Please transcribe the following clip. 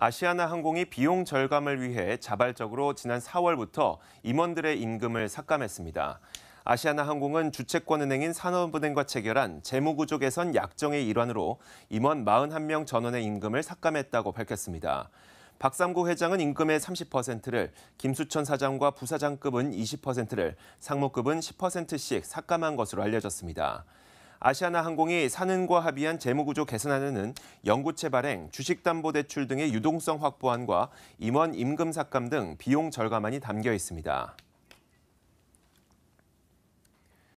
아시아나 항공이 비용 절감을 위해 자발적으로 지난 4월부터 임원들의 임금을 삭감했습니다. 아시아나 항공은 주채권은행인 산업은행과 체결한 재무구조 개선 약정의 일환으로 임원 41명 전원의 임금을 삭감했다고 밝혔습니다. 박삼구 회장은 임금의 30%를, 김수천 사장과 부사장급은 20%를, 상무급은 10%씩 삭감한 것으로 알려졌습니다. 아시아나 항공이 사는과 합의한 재무구조 개선안에는 연구채 발행, 주식담보대출 등의 유동성 확보안과 임원 임금 삭감 등 비용 절감안이 담겨 있습니다.